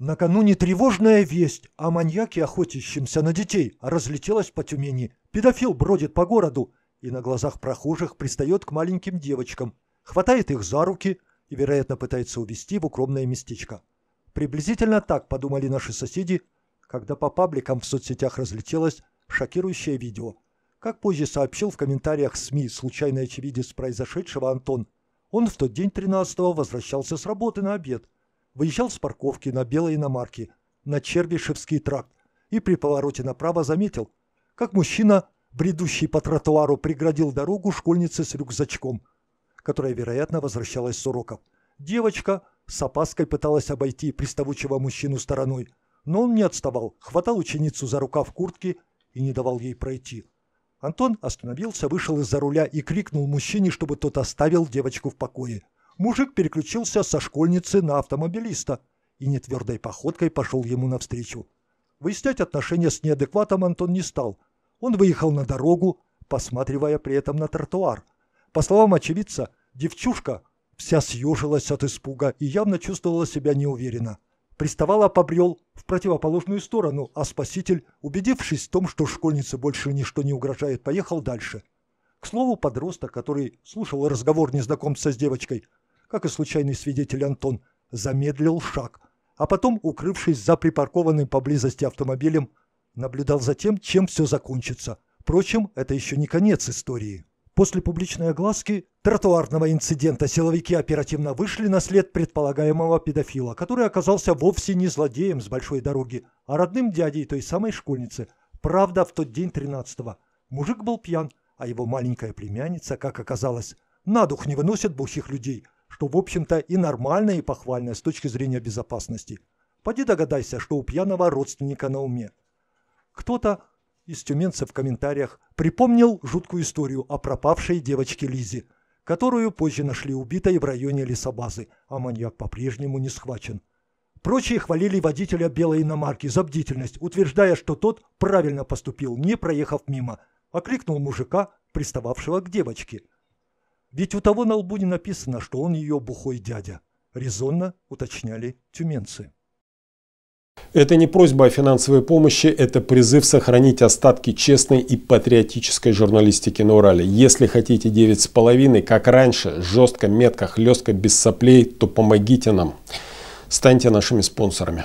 Накануне тревожная весть о маньяке, охотящемся на детей, разлетелась по Тюмени. Педофил бродит по городу и на глазах прохожих пристает к маленьким девочкам, хватает их за руки и, вероятно, пытается увести в укромное местечко. Приблизительно так подумали наши соседи, когда по пабликам в соцсетях разлетелось шокирующее видео. Как позже сообщил в комментариях СМИ случайный очевидец произошедшего Антон, он в тот день 13-го возвращался с работы на обед – выезжал с парковки на белой иномарке на Чербишевский тракт и при повороте направо заметил, как мужчина, бредущий по тротуару, преградил дорогу школьнице с рюкзачком, которая, вероятно, возвращалась с уроков. Девочка с опаской пыталась обойти приставучего мужчину стороной, но он не отставал, хватал ученицу за рукав куртки и не давал ей пройти. Антон остановился, вышел из-за руля и крикнул мужчине, чтобы тот оставил девочку в покое мужик переключился со школьницы на автомобилиста и нетвердой походкой пошел ему навстречу. Выяснять отношения с неадекватом Антон не стал. Он выехал на дорогу, посматривая при этом на тротуар. По словам очевидца, девчушка вся съежилась от испуга и явно чувствовала себя неуверенно. Приставала побрел в противоположную сторону, а спаситель, убедившись в том, что школьнице больше ничто не угрожает, поехал дальше. К слову, подросток, который слушал разговор незнакомца с девочкой, как и случайный свидетель Антон, замедлил шаг, а потом, укрывшись за припаркованным поблизости автомобилем, наблюдал за тем, чем все закончится. Впрочем, это еще не конец истории. После публичной огласки тротуарного инцидента силовики оперативно вышли на след предполагаемого педофила, который оказался вовсе не злодеем с большой дороги, а родным дядей той самой школьницы. Правда, в тот день 13-го. Мужик был пьян, а его маленькая племянница, как оказалось, на дух не выносит бухих людей – что, в общем-то, и нормальное, и похвальное с точки зрения безопасности. Поди догадайся, что у пьяного родственника на уме. Кто-то из тюменцев в комментариях припомнил жуткую историю о пропавшей девочке Лизе, которую позже нашли убитой в районе лесобазы, а маньяк по-прежнему не схвачен. Прочие хвалили водителя белой иномарки за бдительность, утверждая, что тот правильно поступил, не проехав мимо. Окликнул мужика, пристававшего к девочке – ведь у того на лбу не написано, что он ее бухой дядя. Резонно уточняли тюменцы. Это не просьба о финансовой помощи, это призыв сохранить остатки честной и патриотической журналистики на Урале. Если хотите 9,5, как раньше, жестко, метко, хлестко, без соплей, то помогите нам. Станьте нашими спонсорами.